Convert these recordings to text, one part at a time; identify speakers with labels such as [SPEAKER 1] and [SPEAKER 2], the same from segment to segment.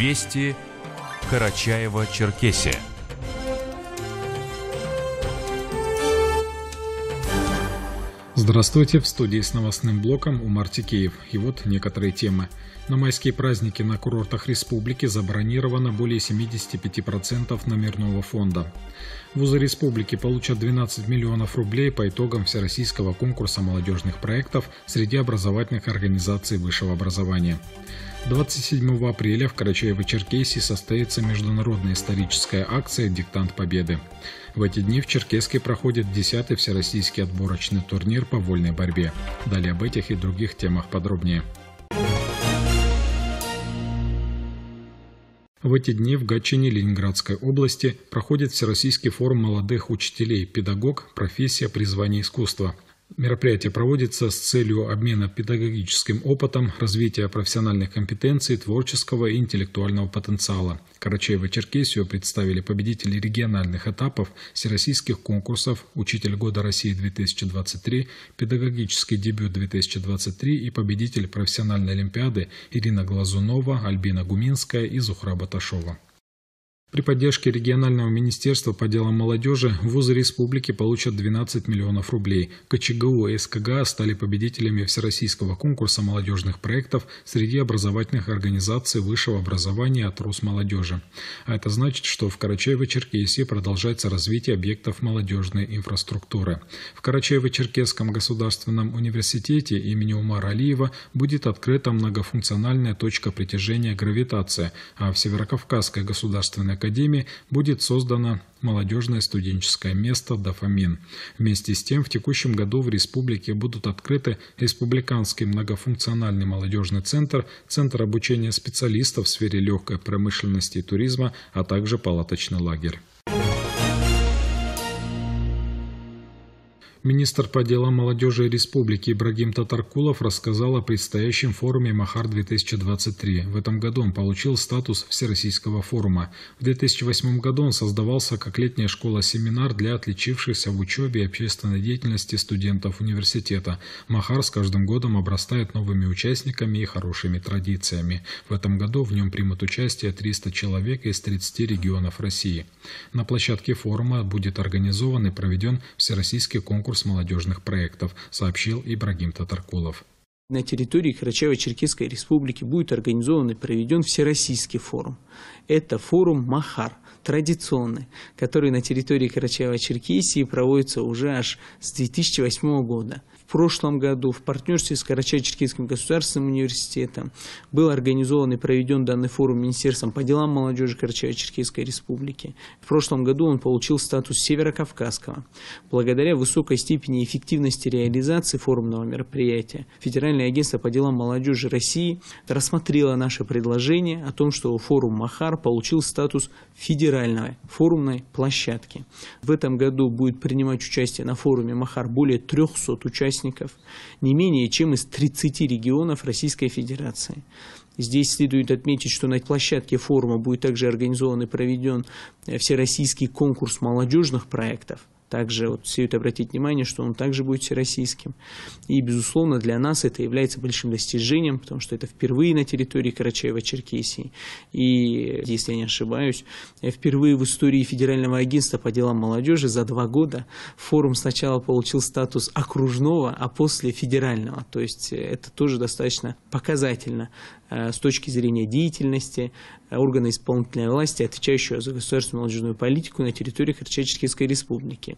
[SPEAKER 1] Вести Карачаева-Черкесия. Здравствуйте, в студии с новостным блоком у Мартикеев. И вот некоторые темы. На майские праздники на курортах республики забронировано более 75% номерного фонда. Вузы республики получат 12 миллионов рублей по итогам Всероссийского конкурса молодежных проектов среди образовательных организаций высшего образования. 27 апреля в Карачаево-Черкесии состоится международная историческая акция «Диктант Победы». В эти дни в Черкеске проходит 10-й всероссийский отборочный турнир по вольной борьбе. Далее об этих и других темах подробнее. В эти дни в Гатчине Ленинградской области проходит Всероссийский форум молодых учителей «Педагог. Профессия. Призвание искусства». Мероприятие проводится с целью обмена педагогическим опытом, развития профессиональных компетенций, творческого и интеллектуального потенциала. Карачаево-Черкесию представили победители региональных этапов всероссийских конкурсов «Учитель года России-2023», «Педагогический дебют-2023» и победитель профессиональной олимпиады Ирина Глазунова, Альбина Гуминская и Зухра Баташова. При поддержке регионального министерства по делам молодежи вузы республики получат 12 миллионов рублей. КЧГУ и СКГ стали победителями Всероссийского конкурса молодежных проектов среди образовательных организаций высшего образования от Росмолодежи. А это значит, что в Карачаево-Черкесии продолжается развитие объектов молодежной инфраструктуры. В Карачаево-Черкесском государственном университете имени Умара Алиева будет открыта многофункциональная точка притяжения гравитация, а в Северокавказской государственной академии будет создано молодежное студенческое место «Дофамин». Вместе с тем, в текущем году в республике будут открыты Республиканский многофункциональный молодежный центр, Центр обучения специалистов в сфере легкой промышленности и туризма, а также палаточный лагерь. Министр по делам молодежи республики Ибрагим Татаркулов рассказал о предстоящем форуме «Махар-2023». В этом году он получил статус Всероссийского форума. В 2008 году он создавался как летняя школа-семинар для отличившихся в учебе и общественной деятельности студентов университета. «Махар» с каждым годом обрастает новыми участниками и хорошими традициями. В этом году в нем примут участие 300 человек из 30 регионов России. На площадке форума будет организован и проведен всероссийский конкурс конкурс молодежных проектов, сообщил Ибрагим Татаркулов.
[SPEAKER 2] На территории Карачаево-Черкесской республики будет организован и проведен Всероссийский форум. Это форум «Махар», традиционный, который на территории Карачаева-Черкесии проводится уже аж с 2008 года. В прошлом году в партнерстве с Карачай-Черкесским государственным университетом был организован и проведен данный форум Министерством по делам молодежи Карачай-Черкесской республики. В прошлом году он получил статус Северокавказского. Благодаря высокой степени эффективности реализации форумного мероприятия Федеральное агентство по делам молодежи России рассмотрело наше предложение о том, что форум Махар получил статус федеральной форумной площадки. В этом году будет принимать участие на форуме Махар более 300 участников участников не менее чем из 30 регионов Российской Федерации. Здесь следует отметить, что на площадке форума будет также организован и проведен э, всероссийский конкурс молодежных проектов – также вот следует обратить внимание, что он также будет всероссийским. И, безусловно, для нас это является большим достижением, потому что это впервые на территории Карачаева-Черкесии. И, если я не ошибаюсь, впервые в истории Федерального агентства по делам молодежи за два года форум сначала получил статус окружного, а после федерального. То есть э, это тоже достаточно показательно Э, с точки зрения деятельности э, органа исполнительной власти, отвечающего за государственную молодежную политику на территории Харчачевской республики.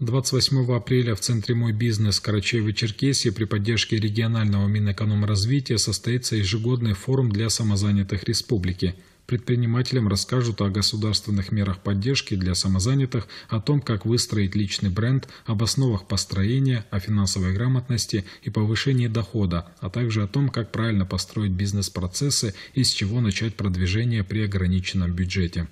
[SPEAKER 1] 28 апреля в Центре «Мой бизнес» Карачаево-Черкесии при поддержке регионального Минэкономразвития состоится ежегодный форум для самозанятых республики – предпринимателям расскажут о государственных мерах поддержки для самозанятых, о том, как выстроить личный бренд, об основах построения, о финансовой грамотности и повышении дохода, а также о том, как правильно построить бизнес-процессы и с чего начать продвижение при ограниченном бюджете.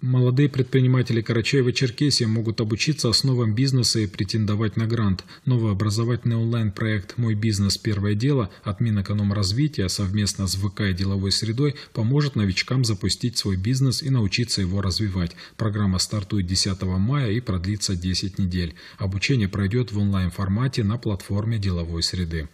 [SPEAKER 1] Молодые предприниматели Карачаева-Черкесии могут обучиться основам бизнеса и претендовать на грант. Новый образовательный онлайн-проект «Мой бизнес. Первое дело» от Минэкономразвития совместно с ВК и деловой средой поможет новичкам запустить свой бизнес и научиться его развивать. Программа стартует 10 мая и продлится 10 недель. Обучение пройдет в онлайн-формате на платформе деловой среды.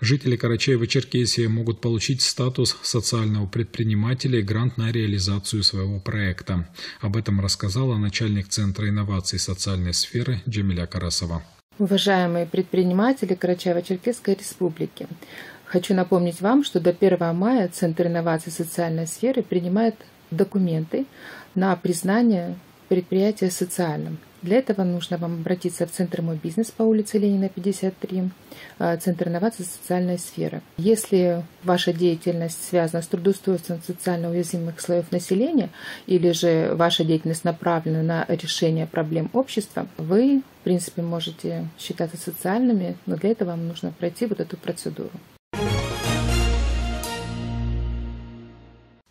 [SPEAKER 1] Жители Карачаева-Черкесии могут получить статус социального предпринимателя и грант на реализацию своего проекта. Об этом рассказала начальник Центра инноваций социальной сферы Джамиля Карасова.
[SPEAKER 3] Уважаемые предприниматели Карачаева-Черкесской республики, хочу напомнить вам, что до 1 мая Центр инноваций социальной сферы принимает документы на признание предприятия социальным. Для этого нужно вам обратиться в Центр «Мой бизнес» по улице Ленина, 53, а, Центр инноваций социальной сферы. Если ваша деятельность связана с трудоустройством социально уязвимых слоев населения или же ваша деятельность направлена на решение проблем общества, вы, в принципе, можете считаться социальными, но для этого вам нужно пройти вот эту процедуру.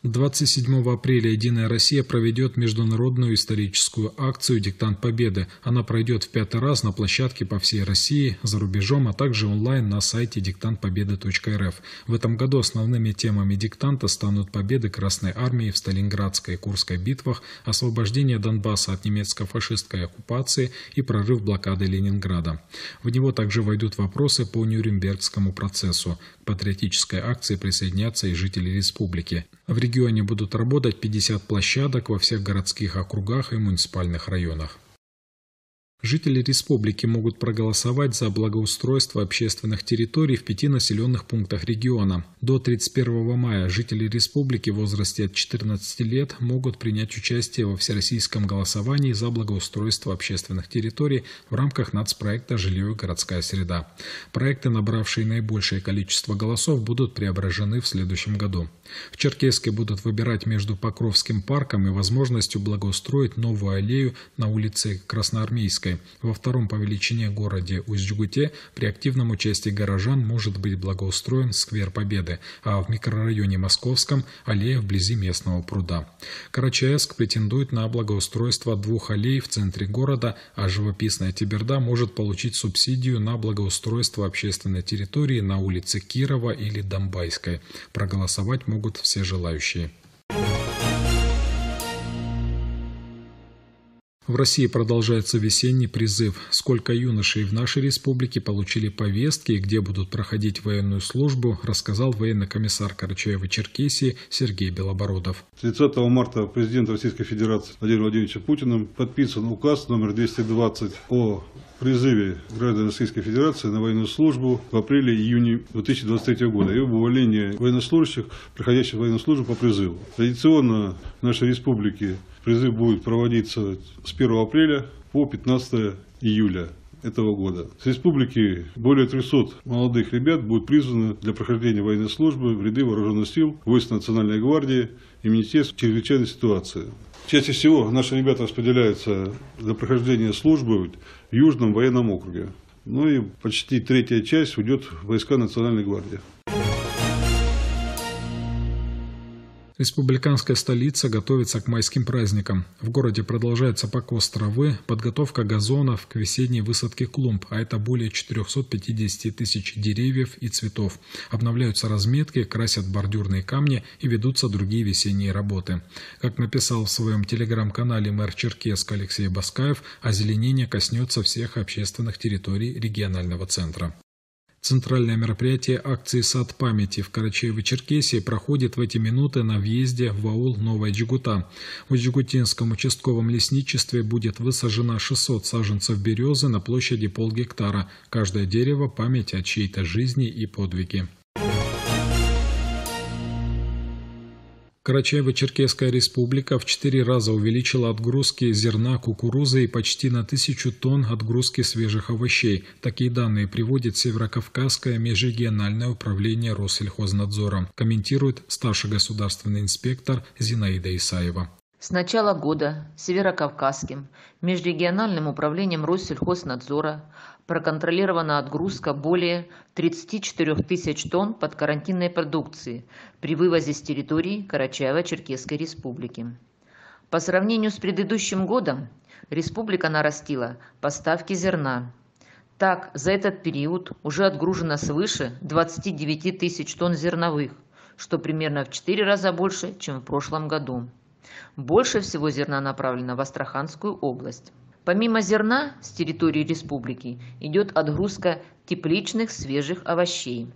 [SPEAKER 1] 27 апреля «Единая Россия» проведет международную историческую акцию «Диктант Победы». Она пройдет в пятый раз на площадке по всей России, за рубежом, а также онлайн на сайте диктантпобеды.рф. В этом году основными темами диктанта станут победы Красной Армии в Сталинградской и Курской битвах, освобождение Донбасса от немецко-фашистской оккупации и прорыв блокады Ленинграда. В него также войдут вопросы по Нюрнбергскому процессу, патриотической акции присоединятся и жители республики. В регионе будут работать 50 площадок во всех городских округах и муниципальных районах. Жители республики могут проголосовать за благоустройство общественных территорий в пяти населенных пунктах региона. До 31 мая жители республики в возрасте от 14 лет могут принять участие во всероссийском голосовании за благоустройство общественных территорий в рамках нацпроекта «Жилье и городская среда». Проекты, набравшие наибольшее количество голосов, будут преображены в следующем году. В Черкесске будут выбирать между Покровским парком и возможностью благоустроить новую аллею на улице Красноармейской Иркутской, во втором по величине городе усть джугуте при активном участии горожан может быть благоустроен сквер Победы, а в микрорайоне Московском – аллея вблизи местного пруда. Карачаевск претендует на благоустройство двух аллей в центре города, а живописная Тиберда может получить субсидию на благоустройство общественной территории на улице Кирова или Домбайской. Проголосовать могут все желающие. В России продолжается весенний призыв. Сколько юношей в нашей республике получили повестки и где будут проходить военную службу, рассказал военный комиссар Карачаева-Черкесии Сергей Белобородов. 30 марта президент Российской Федерации Владимир Владимировичем Путиным подписан указ номер 220 о призыве граждан Российской Федерации на военную службу в апреле-июне 2023 года и об увольнении военнослужащих, проходящих военную службу по призыву. Традиционно в нашей республике Призыв будет проводиться с 1 апреля по 15 июля этого года. С республики более 300 молодых ребят будут призваны для прохождения военной службы в ряды вооруженных сил, войск Национальной гвардии и Министерства чрезвычайной ситуации. Чаще всего наши ребята распределяются для прохождения службы в Южном военном округе. Ну и почти третья часть уйдет в войска Национальной гвардии. Республиканская столица готовится к майским праздникам. В городе продолжается покос травы, подготовка газонов к весенней высадке клумб, а это более 450 тысяч деревьев и цветов. Обновляются разметки, красят бордюрные камни и ведутся другие весенние работы. Как написал в своем телеграм-канале мэр Черкеска Алексей Баскаев, озеленение коснется всех общественных территорий регионального центра. Центральное мероприятие акции «Сад памяти» в Карачаево-Черкесии проходит в эти минуты на въезде в аул Новая Джигута. В Джигутинском участковом лесничестве будет высажено 600 саженцев березы на площади полгектара. Каждое дерево – память о чьей-то жизни и подвиге. Карачаево-Черкесская республика в четыре раза увеличила отгрузки зерна, кукурузы и почти на тысячу тонн отгрузки свежих овощей. Такие данные приводит Северокавказское межрегиональное управление Россельхознадзора, комментирует старший государственный инспектор Зинаида Исаева.
[SPEAKER 3] С начала года Северокавказским межрегиональным управлением Россельхознадзора проконтролирована отгрузка более 34 тысяч тонн подкарантинной продукции при вывозе с территории Карачаево-Черкесской республики. По сравнению с предыдущим годом республика нарастила поставки зерна. Так, за этот период уже отгружено свыше 29 тысяч тонн зерновых, что примерно в 4 раза больше, чем в прошлом году. Больше всего зерна направлено в Астраханскую область. Помимо зерна с территории республики идет отгрузка тепличных свежих овощей.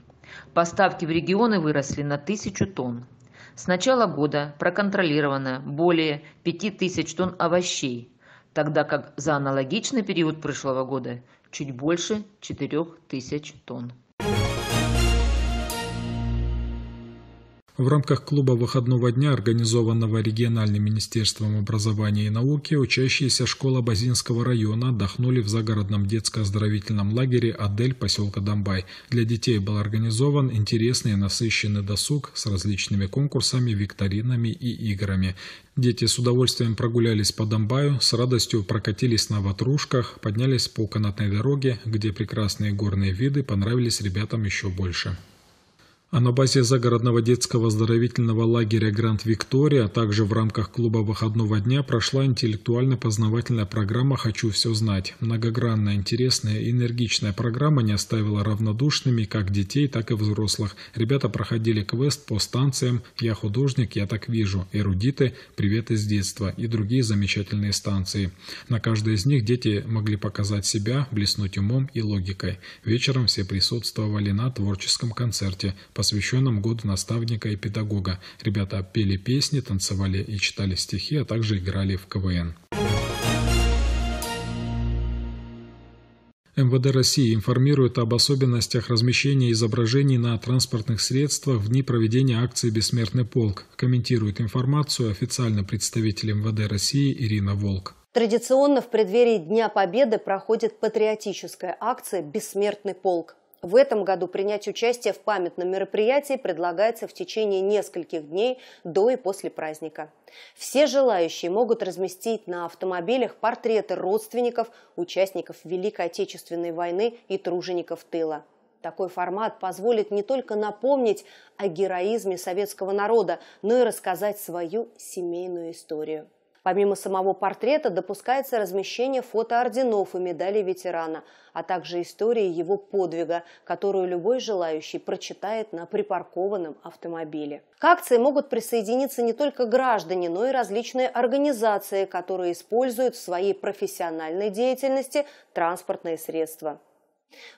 [SPEAKER 3] Поставки в регионы выросли на тысячу тонн. С начала года проконтролировано более 5000 тонн овощей, тогда как за аналогичный период прошлого года чуть больше 4000 тонн.
[SPEAKER 1] В рамках клуба выходного дня, организованного региональным министерством образования и науки, учащиеся школы Базинского района отдохнули в загородном детско-оздоровительном лагере «Адель» поселка Домбай. Для детей был организован интересный и насыщенный досуг с различными конкурсами, викторинами и играми. Дети с удовольствием прогулялись по Домбаю, с радостью прокатились на ватрушках, поднялись по канатной дороге, где прекрасные горные виды понравились ребятам еще больше. А на базе загородного детского оздоровительного лагеря «Гранд Виктория», а также в рамках клуба выходного дня прошла интеллектуально-познавательная программа «Хочу все знать». Многогранная, интересная и энергичная программа не оставила равнодушными как детей, так и взрослых. Ребята проходили квест по станциям «Я художник, я так вижу», «Эрудиты», «Привет из детства» и другие замечательные станции. На каждой из них дети могли показать себя, блеснуть умом и логикой. Вечером все присутствовали на творческом концерте – посвященном году наставника и педагога. Ребята пели песни, танцевали и читали стихи, а также играли в КВН. МВД России информирует об особенностях размещения изображений на транспортных средствах в дни проведения акции «Бессмертный полк». Комментирует информацию официально представитель МВД России Ирина Волк.
[SPEAKER 4] Традиционно в преддверии Дня Победы проходит патриотическая акция «Бессмертный полк». В этом году принять участие в памятном мероприятии предлагается в течение нескольких дней до и после праздника. Все желающие могут разместить на автомобилях портреты родственников, участников Великой Отечественной войны и тружеников тыла. Такой формат позволит не только напомнить о героизме советского народа, но и рассказать свою семейную историю. Помимо самого портрета допускается размещение фото орденов и медалей ветерана, а также истории его подвига, которую любой желающий прочитает на припаркованном автомобиле. К акции могут присоединиться не только граждане, но и различные организации, которые используют в своей профессиональной деятельности транспортные средства.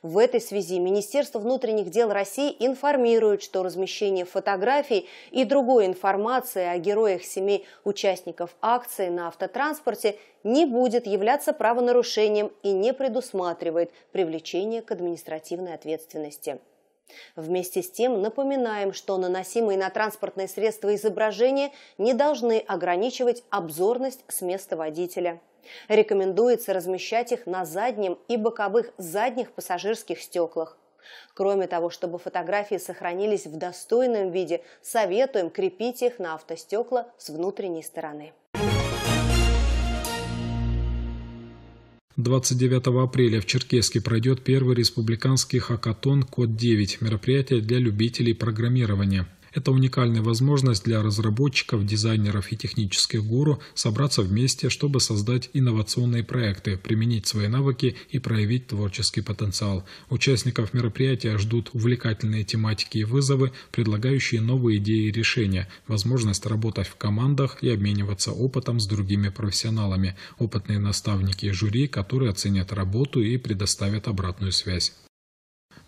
[SPEAKER 4] В этой связи Министерство внутренних дел России информирует, что размещение фотографий и другой информации о героях семей участников акции на автотранспорте не будет являться правонарушением и не предусматривает привлечение к административной ответственности. Вместе с тем напоминаем, что наносимые на транспортные средства изображения не должны ограничивать обзорность с места водителя. Рекомендуется размещать их на заднем и боковых задних пассажирских стеклах. Кроме того, чтобы фотографии сохранились в достойном виде, советуем крепить их на автостекла с внутренней стороны.
[SPEAKER 1] 29 апреля в Черкеске пройдет первый республиканский хакатон «Код-9» – мероприятие для любителей программирования. Это уникальная возможность для разработчиков, дизайнеров и технических гуру собраться вместе, чтобы создать инновационные проекты, применить свои навыки и проявить творческий потенциал. Участников мероприятия ждут увлекательные тематики и вызовы, предлагающие новые идеи и решения, возможность работать в командах и обмениваться опытом с другими профессионалами, опытные наставники и жюри, которые оценят работу и предоставят обратную связь.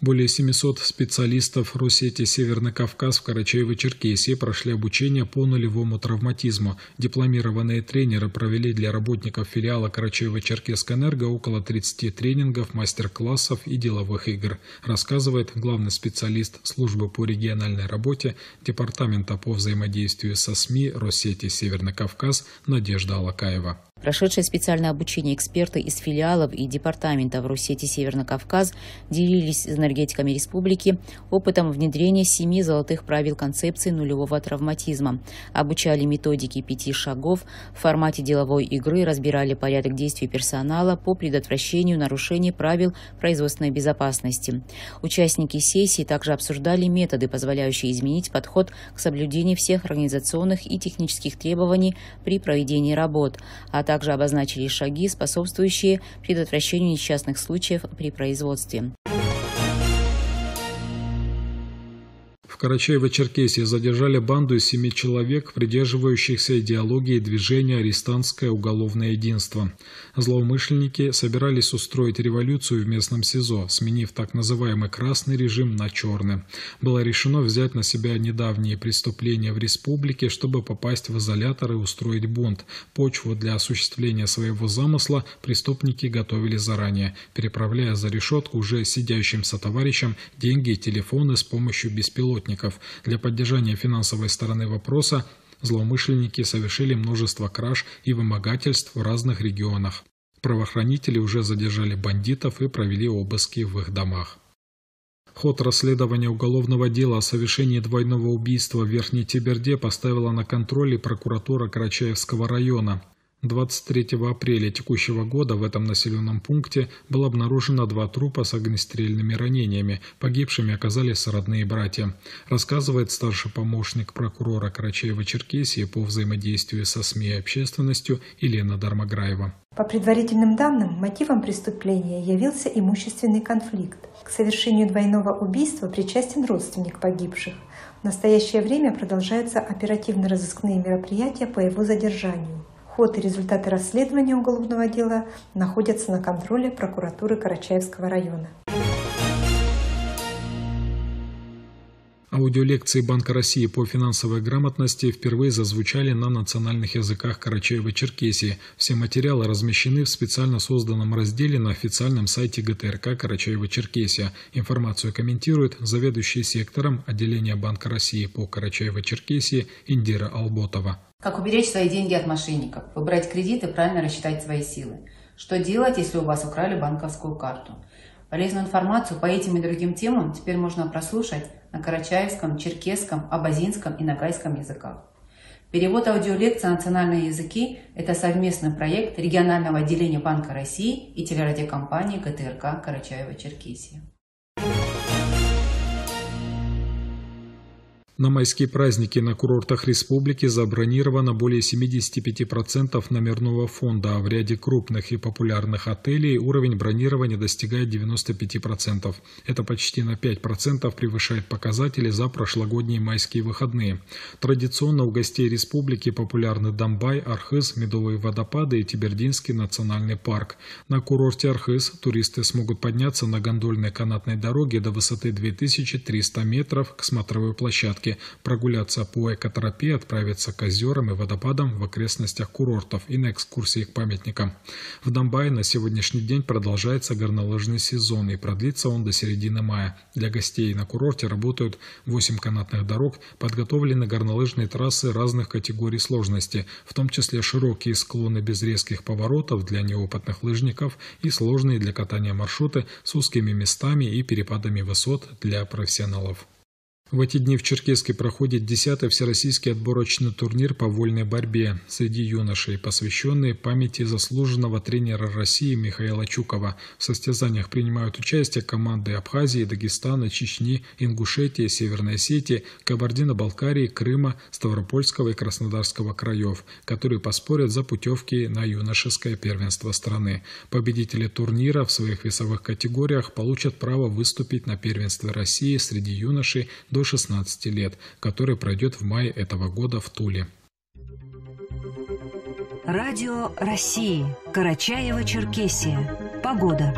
[SPEAKER 1] Более 700 специалистов Росети «Северный Кавказ» в Карачаево-Черкесии прошли обучение по нулевому травматизму. Дипломированные тренеры провели для работников филиала Карачаево-Черкесской энерго около 30 тренингов, мастер-классов и деловых игр, рассказывает главный специалист службы по региональной работе Департамента по взаимодействию со СМИ Росети «Северный Кавказ» Надежда Алакаева.
[SPEAKER 3] Прошедшие специальное обучение эксперты из филиалов и департамента департаментов Руссети Северный Кавказ делились с энергетиками республики опытом внедрения семи золотых правил концепции нулевого травматизма, обучали методики пяти шагов, в формате деловой игры разбирали порядок действий персонала по предотвращению нарушений правил производственной безопасности. Участники сессии также обсуждали методы, позволяющие изменить подход к соблюдению всех организационных и технических требований при проведении работ, а также обозначили шаги, способствующие предотвращению несчастных случаев при производстве.
[SPEAKER 1] В Карачаево-Черкесии задержали банду из семи человек, придерживающихся идеологии движения «Арестантское уголовное единство». Злоумышленники собирались устроить революцию в местном СИЗО, сменив так называемый «красный режим» на «черный». Было решено взять на себя недавние преступления в республике, чтобы попасть в изолятор и устроить бунт. Почву для осуществления своего замысла преступники готовили заранее, переправляя за решетку уже сидящим сотоварищам деньги и телефоны с помощью беспилотников работников. Для поддержания финансовой стороны вопроса злоумышленники совершили множество краж и вымогательств в разных регионах. Правоохранители уже задержали бандитов и провели обыски в их домах. Ход расследования уголовного дела о совершении двойного убийства в Верхней Тиберде поставила на контроль и прокуратура Карачаевского района. 23 апреля текущего года в этом населенном пункте было обнаружено два трупа с огнестрельными ранениями. Погибшими оказались родные братья, рассказывает старший помощник прокурора Карачаева-Черкесии по взаимодействию со СМИ и общественностью Елена Дармограева.
[SPEAKER 4] По предварительным данным, мотивом преступления явился имущественный конфликт. К совершению двойного убийства причастен родственник погибших. В настоящее время продолжаются оперативно-розыскные мероприятия по его задержанию. Ход и результаты расследования уголовного дела находятся на контроле прокуратуры Карачаевского района.
[SPEAKER 1] Аудиолекции Банка России по финансовой грамотности впервые зазвучали на национальных языках Карачаева-Черкесии. Все материалы размещены в специально созданном разделе на официальном сайте ГТРК Карачаева-Черкесия. Информацию комментирует заведующий сектором отделения Банка России по Карачаево-Черкесии Индира Алботова.
[SPEAKER 4] Как уберечь свои деньги от мошенников, выбрать кредит и правильно рассчитать свои силы. Что делать, если у вас украли банковскую карту? Полезную информацию по этим и другим темам теперь можно прослушать на карачаевском, черкесском, абазинском и нагайском языках. Перевод аудиолекций на национальные языки – это совместный проект регионального отделения Банка России и телерадиокомпании ГТРК Карачаева-Черкесия.
[SPEAKER 1] На майские праздники на курортах республики забронировано более 75% номерного фонда, а в ряде крупных и популярных отелей уровень бронирования достигает 95%. Это почти на 5% превышает показатели за прошлогодние майские выходные. Традиционно у гостей республики популярны Домбай, Архыз, Медовые водопады и Тибердинский национальный парк. На курорте Архыз туристы смогут подняться на гондольной канатной дороге до высоты 2300 метров к смотровой площадке лодке, прогуляться по экотерапии, отправиться к озерам и водопадам в окрестностях курортов и на экскурсии к памятникам. В Донбайе на сегодняшний день продолжается горнолыжный сезон и продлится он до середины мая. Для гостей на курорте работают 8 канатных дорог, подготовлены горнолыжные трассы разных категорий сложности, в том числе широкие склоны без резких поворотов для неопытных лыжников и сложные для катания маршруты с узкими местами и перепадами высот для профессионалов. В эти дни в Черкесске проходит 10-й всероссийский отборочный турнир по вольной борьбе среди юношей, посвященный памяти заслуженного тренера России Михаила Чукова. В состязаниях принимают участие команды Абхазии, Дагестана, Чечни, Ингушетии, Северной Осетии, Кабардино-Балкарии, Крыма, Ставропольского и Краснодарского краев, которые поспорят за путевки на юношеское первенство страны. Победители турнира в своих весовых категориях получат право выступить на первенстве России среди юношей до 16 лет, который пройдет в мае этого года в Туле.
[SPEAKER 4] Радио России. Карачаево-Черкесия. Погода.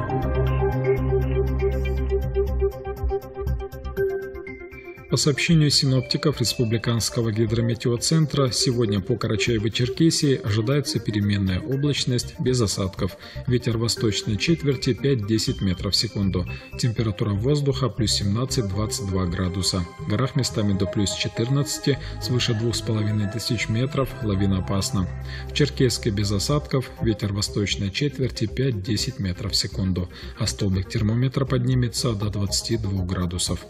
[SPEAKER 1] По сообщению синоптиков Республиканского гидрометеоцентра, сегодня по Карачаево-Черкесии ожидается переменная облачность без осадков. Ветер восточной четверти 5-10 метров в секунду. Температура воздуха плюс 17-22 градуса. В горах местами до плюс 14, свыше тысяч метров, лавина опасна. В Черкесске без осадков, ветер восточной четверти 5-10 метров в секунду, а столбик термометра поднимется до 22 градусов.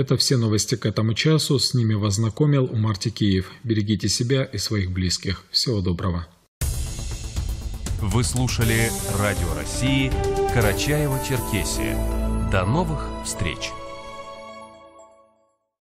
[SPEAKER 1] Это все новости к этому часу. С ними вас знакомил Умар Тикеев. Берегите себя и своих близких. Всего доброго. Вы слушали Радио России, Карачаева, Черкесия. До новых встреч!